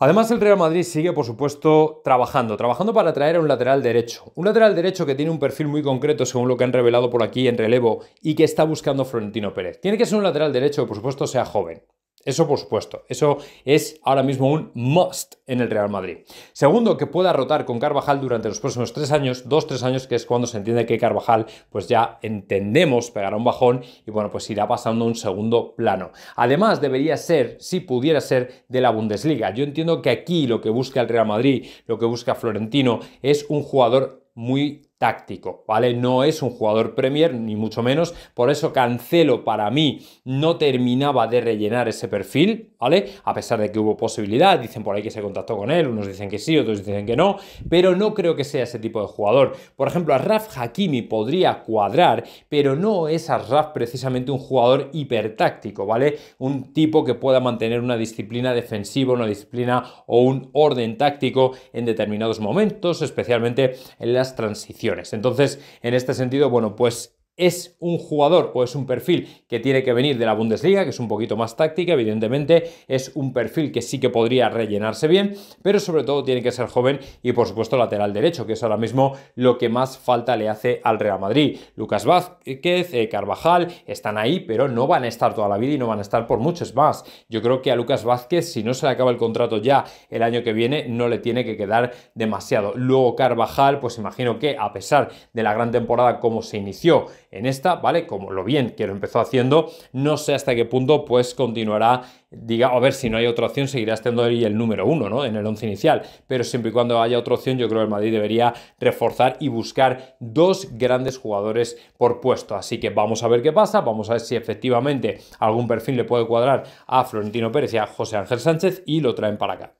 Además, el Real Madrid sigue, por supuesto, trabajando, trabajando para traer a un lateral derecho. Un lateral derecho que tiene un perfil muy concreto, según lo que han revelado por aquí en relevo, y que está buscando Florentino Pérez. Tiene que ser un lateral derecho que, por supuesto, sea joven. Eso por supuesto, eso es ahora mismo un must en el Real Madrid. Segundo, que pueda rotar con Carvajal durante los próximos tres años, dos, tres años, que es cuando se entiende que Carvajal, pues ya entendemos, pegará un bajón y bueno, pues irá pasando a un segundo plano. Además, debería ser, si pudiera ser, de la Bundesliga. Yo entiendo que aquí lo que busca el Real Madrid, lo que busca Florentino, es un jugador muy táctico, ¿vale? No es un jugador Premier, ni mucho menos. Por eso Cancelo para mí no terminaba de rellenar ese perfil, ¿vale? A pesar de que hubo posibilidad, dicen por ahí que se contactó con él, unos dicen que sí, otros dicen que no, pero no creo que sea ese tipo de jugador. Por ejemplo, a Raf Hakimi podría cuadrar, pero no es a Raf precisamente un jugador hipertáctico, ¿vale? Un tipo que pueda mantener una disciplina defensiva, una disciplina o un orden táctico en determinados momentos, especialmente en las transiciones entonces, en este sentido, bueno, pues es un jugador o es un perfil que tiene que venir de la Bundesliga, que es un poquito más táctica, evidentemente, es un perfil que sí que podría rellenarse bien, pero sobre todo tiene que ser joven y por supuesto lateral derecho, que es ahora mismo lo que más falta le hace al Real Madrid. Lucas Vázquez, eh, Carvajal, están ahí, pero no van a estar toda la vida y no van a estar por muchos más. Yo creo que a Lucas Vázquez, si no se le acaba el contrato ya el año que viene, no le tiene que quedar demasiado. Luego Carvajal, pues imagino que a pesar de la gran temporada como se inició, en esta, ¿vale? Como lo bien que lo empezó haciendo, no sé hasta qué punto pues continuará, diga, a ver si no hay otra opción, seguirá estando ahí el número uno, ¿no? En el once inicial, pero siempre y cuando haya otra opción, yo creo que el Madrid debería reforzar y buscar dos grandes jugadores por puesto. Así que vamos a ver qué pasa, vamos a ver si efectivamente algún perfil le puede cuadrar a Florentino Pérez y a José Ángel Sánchez y lo traen para acá.